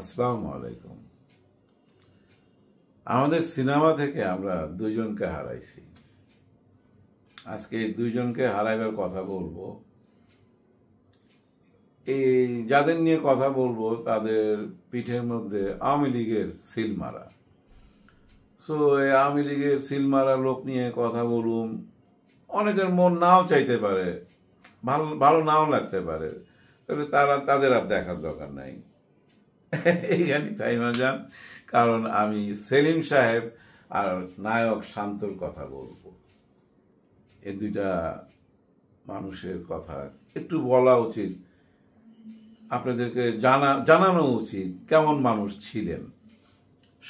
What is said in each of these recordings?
আসসালাম আলাইকুম আমাদের সিনেমা থেকে আমরা দুজনকে হারাইছি আজকে দুইজনকে হারাইবার কথা বলবো এই যাদের নিয়ে কথা বলবো তাদের পিঠের মধ্যে আওয়ামী লীগের সিল মারা সো এই আওয়ামী লীগের সিল মারা লোক নিয়ে কথা বলুন অনেকের মন নাও চাইতে পারে ভালো ভালো নাও লাগতে পারে তাহলে তারা তাদের আর দেখার দরকার নাই এইখানে তাই মজান কারণ আমি সেলিম সাহেব আর নায়ক শান্তর কথা বলব এ দুইটা মানুষের কথা একটু বলা উচিত আপনাদেরকে জানা জানানো উচিত কেমন মানুষ ছিলেন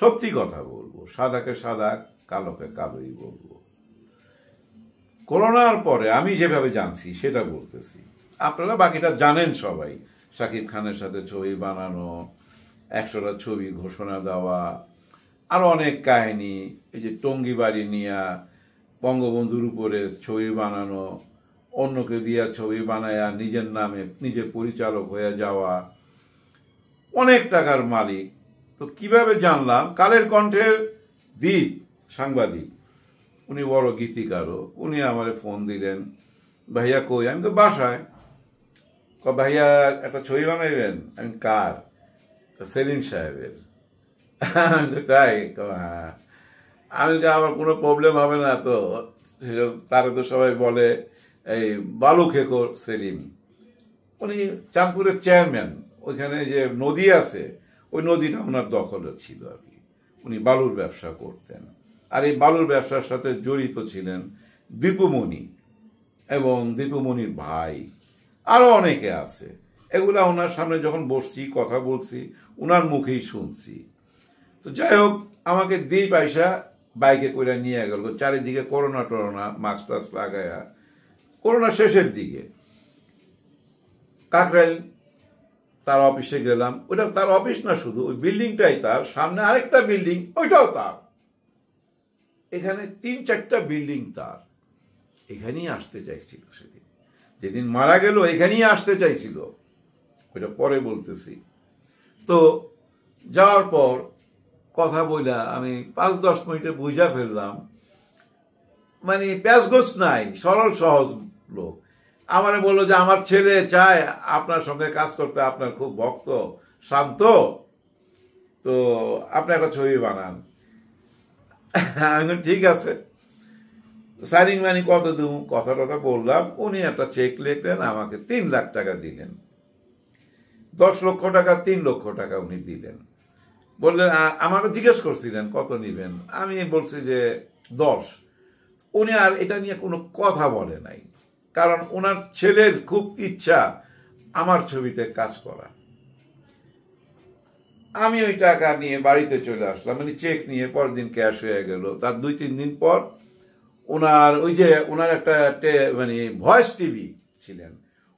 সত্যি কথা বলবো সাদাকে সাদা কালোকে কালোই বলবো করোনার পরে আমি যেভাবে জানছি সেটা বলতেছি আপনারা বাকিটা জানেন সবাই শাকিব খানের সাথে ছবি বানানো একশোটা ছবি ঘোষণা দেওয়া আরও অনেক কাহিনি এই যে টঙ্গি বাড়ি নিয়া বঙ্গবন্ধুর উপরে ছবি বানানো অন্যকে দিয়া ছবি বানায়া নিজের নামে নিজে পরিচালক হয়ে যাওয়া অনেক টাকার মালিক তো কিভাবে জানলাম কালের কণ্ঠের দ্বীপ সাংবাদিক উনি বড় গীতিকারও উনি আমার ফোন দিলেন ভাইয়া কই আমি তো বাসায় ভাইয়া একটা ছবি বানাইবেন আমি কার সেলিম সাহেবের তাই হ্যাঁ। আমি যে আমার কোনো প্রবলেম হবে না তো তারা তো সবাই বলে এই বালু খেকো সেলিম উনি চাঁদপুরের চেয়ারম্যান ওইখানে যে নদী আছে ওই নদীটা ওনার দখলে ছিল আর কি উনি বালুর ব্যবসা করতেন আর এই বালুর ব্যবসার সাথে জড়িত ছিলেন দীপুমণি এবং দীপুমণির ভাই আরও অনেকে আছে এগুলা ওনার সামনে যখন বসছি কথা বলছি ওনার মুখেই শুনছি তো যাই হোক আমাকে দিই পয়সা বাইকে করে নিয়ে গেল চারিদিকে করোনা টরোনা মাস্ক টাস্ক লাগায়া করোনা শেষের দিকে কাকরাইল তার অফিসে গেলাম ওটা তার অফিস না শুধু ওই বিল্ডিংটাই তার সামনে আরেকটা বিল্ডিং ওইটাও তার এখানে তিন চারটা বিল্ডিং তার এখানেই আসতে চাইছিল সেদিন যেদিন মারা গেল এখানেই আসতে চাইছিল ওইটা পরে বলতেছি তো যাওয়ার পর কথা বইলা আমি পাঁচ দশ মিনিটে বুঝা ফেললাম মানে প্যাসগোস নাই সরল সহজ লোক আমার বললো যে আমার ছেলে চায় আপনার সঙ্গে কাজ করতে আপনার খুব ভক্ত শান্ত তো আপনি একটা ছবি বানান আমি ঠিক আছে সারিং মানি কত দু কথা টথা বললাম উনি একটা চেক লিখলেন আমাকে তিন লাখ টাকা দিলেন দশ লক্ষ টাকা তিন লক্ষ টাকা উনি দিলেন বললেন আমাকে জিজ্ঞেস করছিলেন কত নেবেন আমি বলছি যে দশ উনি আর এটা নিয়ে কোনো কথা বলে নাই কারণ ওনার ছেলের খুব ইচ্ছা আমার ছবিতে কাজ করা আমি ওই টাকা নিয়ে বাড়িতে চলে আসলাম মানে চেক নিয়ে পরের দিন ক্যাশ হয়ে গেল তার দুই তিন দিন পর ওনার ওই যে ওনার একটা মানে ভয়েস টিভি ছিলেন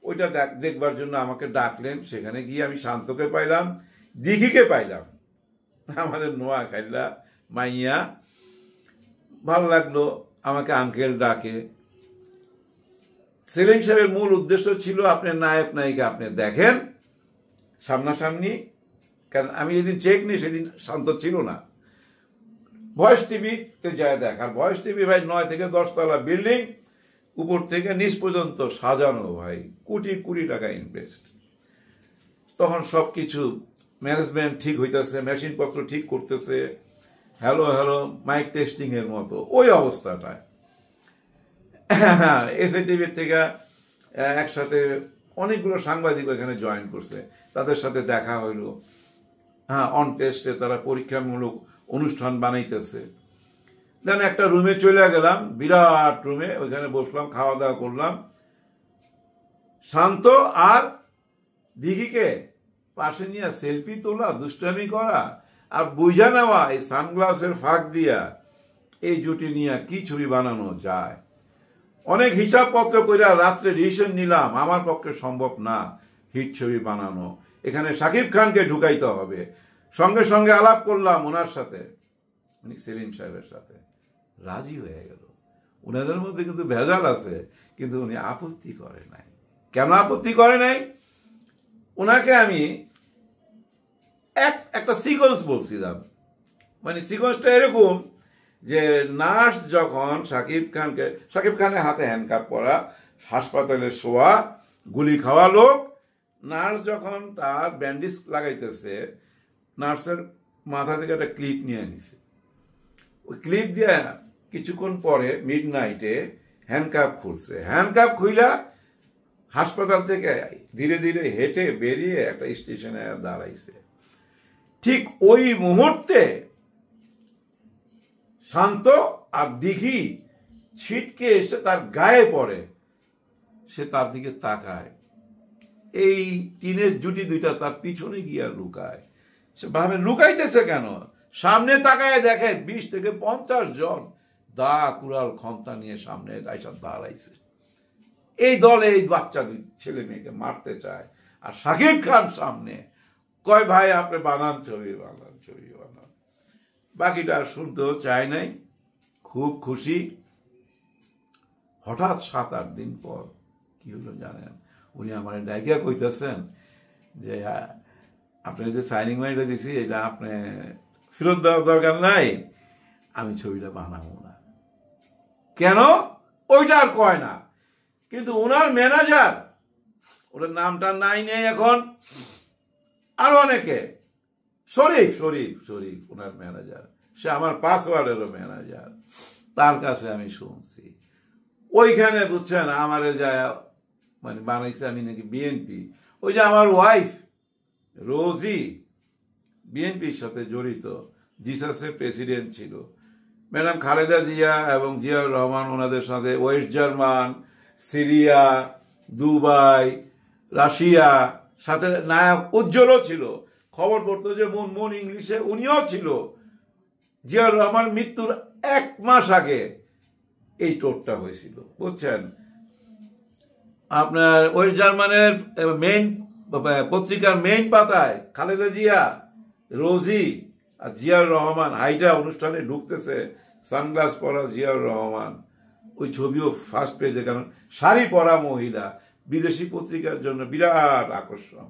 ওইটা দেখ দেখবার জন্য আমাকে ডাকলেন সেখানে গিয়ে আমি শান্তকে পাইলাম দিঘিকে পাইলাম আমাদের নোয়া খাইলা মাইয়া ভালো লাগলো আমাকে আঙ্কেল ডাকে সেলিম সাহেবের মূল উদ্দেশ্য ছিল আপনি নায়ক নায়িকা আপনি দেখেন সামনাসামনি কারণ আমি যেদিন চেক নিই সেদিন শান্ত ছিল না ভয়েস টিভিতে যায় দেখ আর ভয়েস টিভি ভাই নয় থেকে দশতলা বিল্ডিং উপর থেকে নিচ পর্যন্ত সাজানো ভাই কোটি কোটি টাকা ইনভেস্ট তখন সব কিছু ম্যানেজমেন্ট ঠিক হইতেছে মেশিনপত্র ঠিক করতেছে হ্যালো হ্যালো মাইক টেস্টিংয়ের মতো ওই অবস্থাটায় টিভির থেকে একসাথে অনেকগুলো সাংবাদিক এখানে জয়েন করছে তাদের সাথে দেখা হইল হ্যাঁ অন টেস্টে তারা পরীক্ষামূলক অনুষ্ঠান বানাইতেছে দেন একটা রুমে চলে গেলাম বিরাট রুমে ওইখানে বসলাম খাওয়া দাওয়া করলাম শান্ত আর দিঘিকে পাশে নিয়ে সেলফি তোলা দুষ্টামি করা আর বুঝা নেওয়া এই সানগ্লাসের ফাঁক দিয়া এই জুটি নিয়ে কি ছবি বানানো যায় অনেক হিসাবপত্র কইরা রাত্রে ডিসিশন নিলাম আমার পক্ষে সম্ভব না হিট ছবি বানানো এখানে সাকিব খানকে ঢুকাইতে হবে সঙ্গে সঙ্গে আলাপ করলাম ওনার সাথে উনি সেলিম সাহেবের সাথে রাজি হয়ে গেল ওনাদের মধ্যে কিন্তু ভেজাল আছে কিন্তু উনি আপত্তি করে নাই কেন আপত্তি করে নাই ওনাকে আমি এক একটা সিকোয়েন্স বলছিলাম মানে সিকোয়েন্সটা এরকম যে নার্স যখন সাকিব খানকে সাকিব খানের হাতে হ্যান্ডকাপ পরা হাসপাতালে শোয়া গুলি খাওয়া লোক নার্স যখন তার ব্যান্ডেজ লাগাইতেছে নার্সের মাথা থেকে একটা ক্লিপ নিয়ে নিছে ওই ক্লিপ দিয়ে কিছুক্ষণ পরে মিড নাইটে হ্যান্ডকাপ খুলছে হ্যান্ডকাপ খুইলা হাসপাতাল থেকে ধীরে ধীরে হেঁটে বেরিয়ে একটা স্টেশনে দাঁড়াইছে ঠিক ওই মুহূর্তে শান্ত আর দিঘি ছিটকে এসে তার গায়ে পড়ে সে তার দিকে তাকায় এই টিনের জুটি দুইটা তার পিছনে গিয়া লুকায় সে ভাবে লুকাইতেছে কেন সামনে তাকায় দেখে বিশ থেকে পঞ্চাশ জন দা কুড়াল ক্ষমতা নিয়ে সামনে এইসব দাঁড়াইছে এই দলে এই বাচ্চা ছেলে মেয়েকে মারতে চায় আর শাকিব খান সামনে কয় ভাই আপনি বানান ছবি বানান ছবি বানান বাকিটা শুনতেও চায় নাই খুব খুশি হঠাৎ সাত আট দিন পর কি হলো জানেন উনি আমার ডাইকিয়া কইতেছেন যে হ্যাঁ, আপনি যে সাইনিং মাইটা দিছি এটা আপনি ফেরত দেওয়ার দরকার নাই আমি ছবিটা বানাবো না কেন ওইটা আর কয় না কিন্তু ওনার ম্যানেজার ওটার নামটা নাই নেই এখন আর অনেকে শরীফ শরীফ শরীফ ওনার ম্যানেজার সে আমার পাসওয়ার্ডেরও ম্যানেজার তার কাছে আমি শুনছি ওইখানে বুঝছেন আমার যা মানে বানাইছে আমি নাকি বিএনপি ওই যে আমার ওয়াইফ রোজি বিএনপির সাথে জড়িত জিসাসের প্রেসিডেন্ট ছিল ম্যাডাম খালেদা জিয়া এবং জিয়া রহমান ওনাদের সাথে West German Syria Dubai Russia সাথে নায়ক উজ্জ্বলও ছিল খবর পড়তো যে মন মন ইংলিশে উনিও ছিল জিয়াউর রহমান মৃত্যুর এক মাস আগে এই টোটটা হয়েছিল বুঝছেন আপনার ওয়েস্ট জার্মানের মেইন পত্রিকার মেইন পাতায় খালেদা জিয়া রোজি আর জিয়াউর রহমান হাইটা অনুষ্ঠানে ঢুকতেছে সানগ্লাস পরা জিয়াউর রহমান ওই ছবিও ফার্স্ট পেজে কারণ শাড়ি পরা মহিলা বিদেশি পত্রিকার জন্য বিরাট আকর্ষণ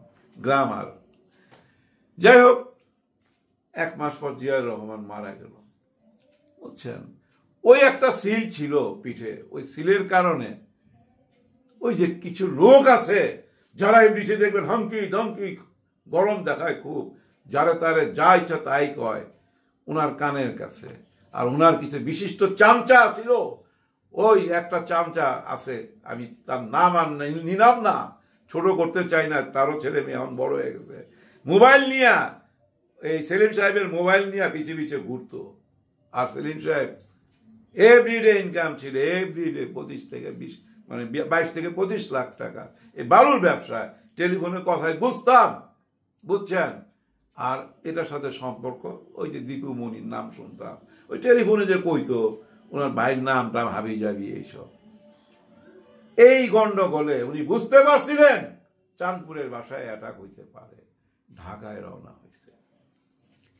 গ্রামার যাই হোক এক মাস পর জিয়াউর রহমান মারা গেল বুঝছেন ওই একটা সিল ছিল পিঠে ওই সিলের কারণে ওই যে কিছু লোক আছে যারা এই বিষয়ে দেখবেন হমকি ধমকি গরম দেখায় খুব যারা তারে যা ইচ্ছা তাই কয় ওনার কানের কাছে আর ওনার কিছু বিশিষ্ট চামচা ছিল ওই একটা চামচা আছে আমি তার নাম আর নিলাম না ছোট করতে চাই না তারও ছেলে মেয়ে এখন বড় হয়ে গেছে মোবাইল নিয়ে এই সেলিম সাহেবের মোবাইল নিয়ে পিছিয়ে পিছিয়ে ঘুরত আর সেলিম সাহেব এভরিডে ইনকাম ছিল এভরিডে পঁচিশ থেকে বিশ মানে বাইশ থেকে পঁচিশ লাখ টাকা এই বালুর ব্যবসা টেলিফোনে কথায় বুঝতাম বুঝছেন আর এটার সাথে সম্পর্ক ওই যে দীপু মনির নাম শুনতাম ওই টেলিফোনে যে কইতো ওনার ভাইয়ের নাম টাম হাবি যাবি এইসব এই গণ্ডগোলে উনি বুঝতে পারছিলেন চাঁদপুরের বাসায় অ্যাটাক হইতে পারে ঢাকায় রওনা হয়েছে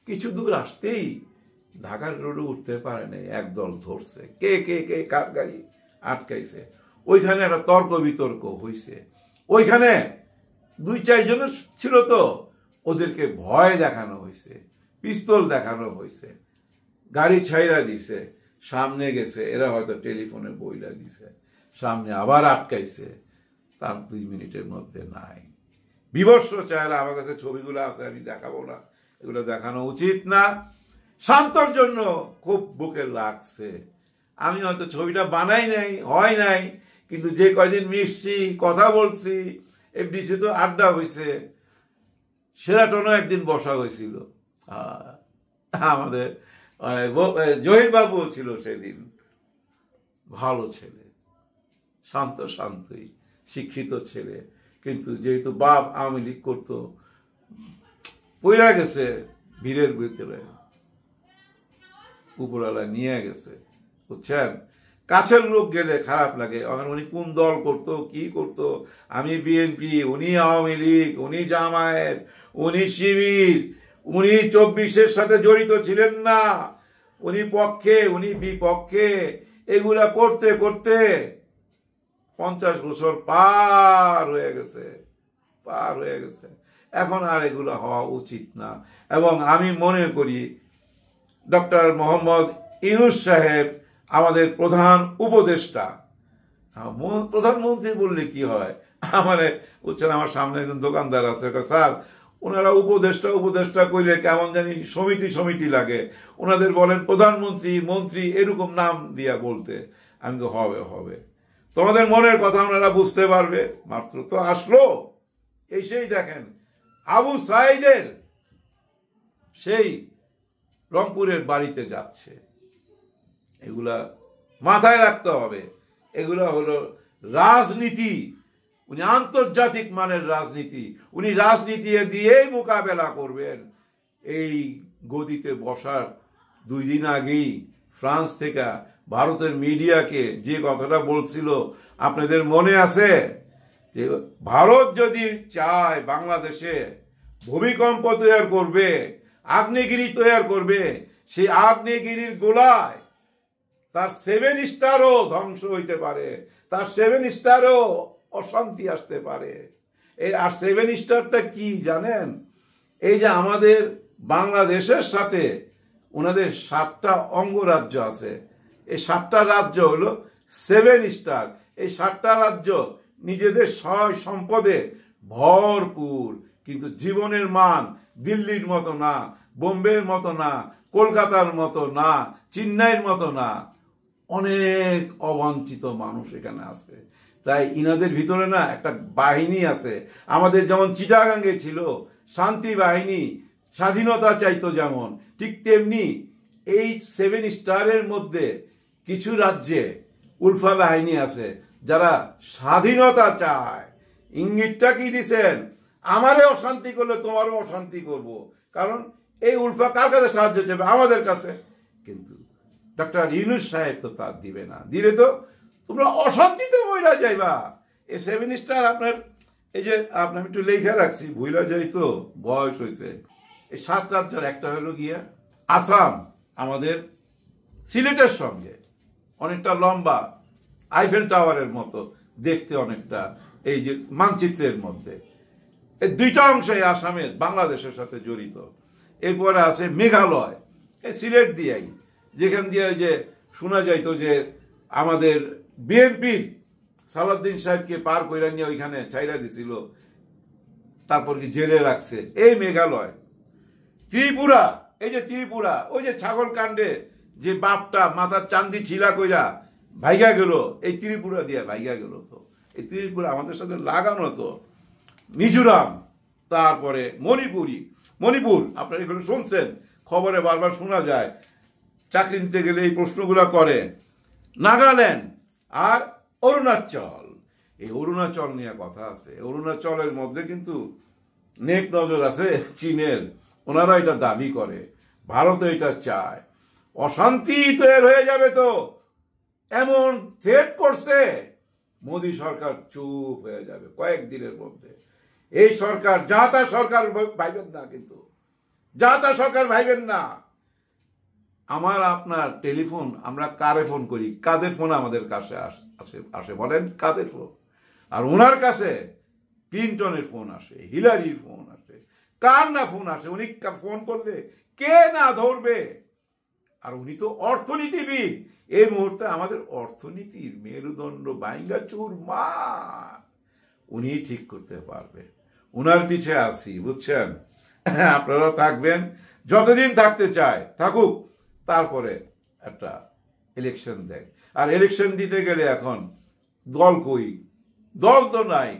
কিছু দূর আসতেই ঢাকার রোডে উঠতে পারে নাই একদল ধরছে কে কে কে কার গাড়ি আটকাইছে ওইখানে একটা তর্ক বিতর্ক হয়েছে ওইখানে দুই চারজনের ছিল তো ওদেরকে ভয় দেখানো হয়েছে পিস্তল দেখানো হয়েছে গাড়ি ছাইরা দিছে সামনে গেছে এরা হয়তো টেলিফোনে বইলা দিছে সামনে আবার আটকাইছে তার দুই মিনিটের মধ্যে নাই বিবর্ষ চাইলে আমার কাছে ছবিগুলো আছে আমি দেখাবো না এগুলো দেখানো উচিত না শান্তর জন্য খুব বুকে লাগছে আমি হয়তো ছবিটা বানাই নাই হয় নাই কিন্তু যে কয়দিন মিশছি কথা বলছি এফডিসি তো আড্ডা হয়েছে সেরাটনও একদিন বসা হয়েছিল আমাদের জহিরবাবুও ছিল সেদিন ভালো ছেলে শান্ত শান্তই শিক্ষিত ছেলে কিন্তু যেহেতু বাপ আওয়ামী লীগ করতো পইরা গেছে ভিড়ের ভিতরে উপরালা নিয়ে গেছে বুঝছেন কাছের লোক গেলে খারাপ লাগে এখন উনি কোন দল করত কি করত আমি বিএনপি উনি আওয়ামী লীগ উনি জামায়াত উনি শিবির উনি চব্বিশের সাথে জড়িত ছিলেন না উনি পক্ষে উনি বিপক্ষে এগুলা করতে করতে পঞ্চাশ বছর পার হয়ে গেছে পার হয়ে গেছে এখন আর এগুলো হওয়া উচিত না এবং আমি মনে করি ডক্টর মোহাম্মদ ইনুস সাহেব আমাদের প্রধান উপদেষ্টা প্রধানমন্ত্রী বললে কি হয় আমার মানে বলছেন আমার সামনে একজন দোকানদার আছে স্যার ওনারা উপদেষ্টা উপদেষ্টা কইলে কেমন জানি সমিতি সমিতি লাগে ওনাদের বলেন প্রধানমন্ত্রী মন্ত্রী এরকম নাম দিয়া বলতে আমি তো হবে হবে তোমাদের মনের কথা ওনারা বুঝতে পারবে মাত্র তো আসলো এই সেই দেখেন আবু সাইদের সেই রংপুরের বাড়িতে যাচ্ছে এগুলা মাথায় রাখতে হবে এগুলো হলো রাজনীতি উনি আন্তর্জাতিক মানের রাজনীতি উনি রাজনীতি দিয়েই মোকাবেলা করবেন এই গদিতে বসার দুই দিন আগেই ফ্রান্স থেকে ভারতের মিডিয়াকে যে কথাটা বলছিল আপনাদের মনে আছে যে ভারত যদি চায় বাংলাদেশে ভূমিকম্প তৈরি করবে আগ্নেয়গিরি তৈরি করবে সেই আগ্নেয়গিরির গোলায় তার সেভেন স্টারও ধ্বংস হইতে পারে তার সেভেন স্টারও অশান্তি আসতে পারে এই আর সেভেন স্টারটা কি জানেন এই যে আমাদের বাংলাদেশের সাথে ওনাদের সাতটা অঙ্গরাজ্য আছে এই সাতটা রাজ্য হলো সেভেন স্টার এই সাতটা রাজ্য নিজেদের সয় সম্পদে ভরপুর কিন্তু জীবনের মান দিল্লির মতো না বোম্বের মতো না কলকাতার মতো না চেন্নাইয়ের মতো না অনেক অবাঞ্ছিত মানুষ এখানে আছে তাই ইনাদের ভিতরে না একটা বাহিনী আছে আমাদের যেমন চিটাগাঙ্গে ছিল শান্তি বাহিনী স্বাধীনতা চাইতো যেমন ঠিক তেমনি এই সেভেন স্টারের মধ্যে কিছু রাজ্যে উলফা বাহিনী আছে যারা স্বাধীনতা চায় ইঙ্গিতটা কি দিছেন আমারে অশান্তি করলে তোমারও অশান্তি করব। কারণ এই উলফা কার কাছে সাহায্য চাইবে আমাদের কাছে কিন্তু ডক্টর ইউনুস সাহেব তো তার দিবে না দিলে তো তোমরা অশান্তিতে বইরা যাইবা এই সেভেন স্টার আপনার এই যে আপনার একটু লেখা রাখছি ভুইলা যাই তো বয়স হয়েছে এই সাত রাজ্যের একটা হলো গিয়া আসাম আমাদের সিলেটের সঙ্গে অনেকটা লম্বা আইফেল টাওয়ারের মতো দেখতে অনেকটা এই যে মানচিত্রের মধ্যে এই দুইটা অংশ এই আসামের বাংলাদেশের সাথে জড়িত এরপরে আছে মেঘালয় এই সিলেট দিয়েই যেখান দিয়ে ওই যে শোনা যাইত যে আমাদের বিএনপির সালাউদ্দিন সাহেবকে পার কইরা নিয়ে ওইখানে চাইরা দিছিল তারপর কি জেলে রাখছে এই মেঘালয় ত্রিপুরা এই যে ত্রিপুরা ওই যে ছাগল কাণ্ডে যে বাপটা মাথার চান্দি ছিলা কইরা ভাইগা গেল এই ত্রিপুরা দিয়ে ভাইগা গেল তো এই ত্রিপুরা আমাদের সাথে লাগানো তো মিজোরাম তারপরে মণিপুরি মণিপুর আপনারা এখানে শুনছেন খবরে বারবার শোনা যায় চাকরি নিতে গেলে এই প্রশ্নগুলো করে নাগাল্যান্ড আর অরুণাচল এই অরুণাচল নিয়ে কথা আছে অরুণাচলের মধ্যে কিন্তু নেক নজর আছে চীনের ওনারা এটা দাবি করে ভারত এটা চায় অশান্তি তৈরি হয়ে যাবে তো এমন থ্রেট করছে মোদি সরকার চুপ হয়ে যাবে কয়েকদিনের মধ্যে এই সরকার যা তা সরকার ভাইবেন না কিন্তু যা তা সরকার ভাইবেন না আমার আপনার টেলিফোন আমরা কারে ফোন করি কাদের ফোন আমাদের কাছে আসে আসে বলেন কাদের ফোন আর ওনার কাছে ক্লিন্টনের ফোন আসে হিলারির ফোন আসে কার না ফোন আসে উনি ফোন করলে কে না ধরবে আর উনি তো অর্থনীতিবিদ এই মুহূর্তে আমাদের অর্থনীতির মেরুদণ্ড বাইঙ্গাচুর মা উনি ঠিক করতে পারবে উনার পিছে আসি বুঝছেন আপনারা থাকবেন যতদিন থাকতে চায় থাকুক তারপরে একটা ইলেকশন দেয় আর ইলেকশন দিতে গেলে এখন দল কই দল তো নাই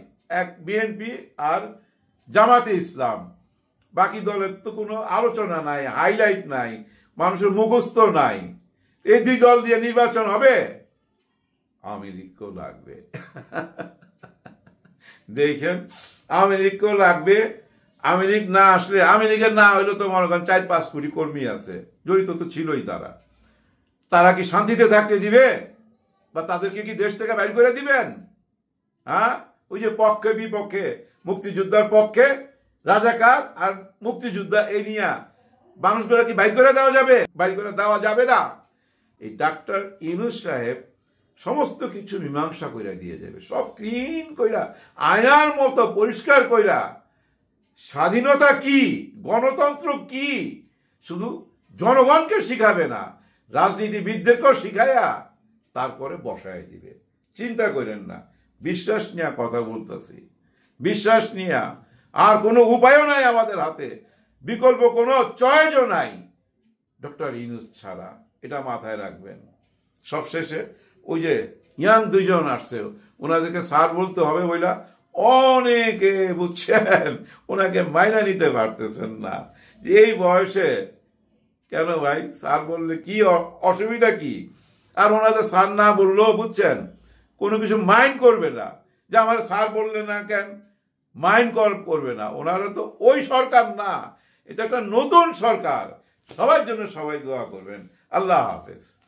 এক বিএনপি আর জামাতে ইসলাম বাকি দলের তো কোনো আলোচনা নাই হাইলাইট নাই মানুষের মুখস্থ নাই এই দুই দল দিয়ে নির্বাচন হবে আওয়ামী লাগবে দেখেন আওয়ামী লাগবে আমেরিক না আসলে আমেরিকা না হইলে তো মনে করেন চার পাঁচ কোটি কর্মী আছে জড়িত তো ছিলই তারা তারা কি শান্তিতে থাকতে দিবে বা তাদেরকে কি দেশ থেকে বাইর করে দিবেন হ্যাঁ ওই যে পক্ষে বিপক্ষে মুক্তিযোদ্ধার পক্ষে রাজাকার আর মুক্তিযোদ্ধা এ নিয়ে মানুষগুলো কি বাইর করে দেওয়া যাবে বাইর করে দেওয়া যাবে না এই ডাক্তার ইনুস সাহেব সমস্ত কিছু মীমাংসা কইরা দিয়ে যাবে সব ক্লিন কইরা আয়নার মতো পরিষ্কার কইরা স্বাধীনতা কি গণতন্ত্র কি শুধু জনগণকে শিখাবে না রাজনীতিবিদদেরকেও শিখায়া তারপরে বসায় দিবে চিন্তা করেন না বিশ্বাস নিয়ে কথা বলতেছি বিশ্বাস নিয়ে আর কোনো উপায়ও নাই আমাদের হাতে বিকল্প কোনো চয়েজও নাই ডক্টর ইনুস ছাড়া এটা মাথায় রাখবেন সবশেষে ওই যে ইয়াং দুইজন আসছে ওনাদেরকে স্যার বলতে হবে বইলা অনেকে বুঝছেন ওনাকে মাইনা নিতে পারতেছেন না এই বয়সে কেন ভাই স্যার বললে কি অসুবিধা কি আর ওনাদের স্যার না বললো বুঝছেন কোনো কিছু মাইন্ড করবে না যে আমার স্যার বললে না কেন মাইন্ড কল করবে না ওনারা তো ওই সরকার না এটা একটা নতুন সরকার সবার জন্য সবাই দোয়া করবেন আল্লাহ হাফেজ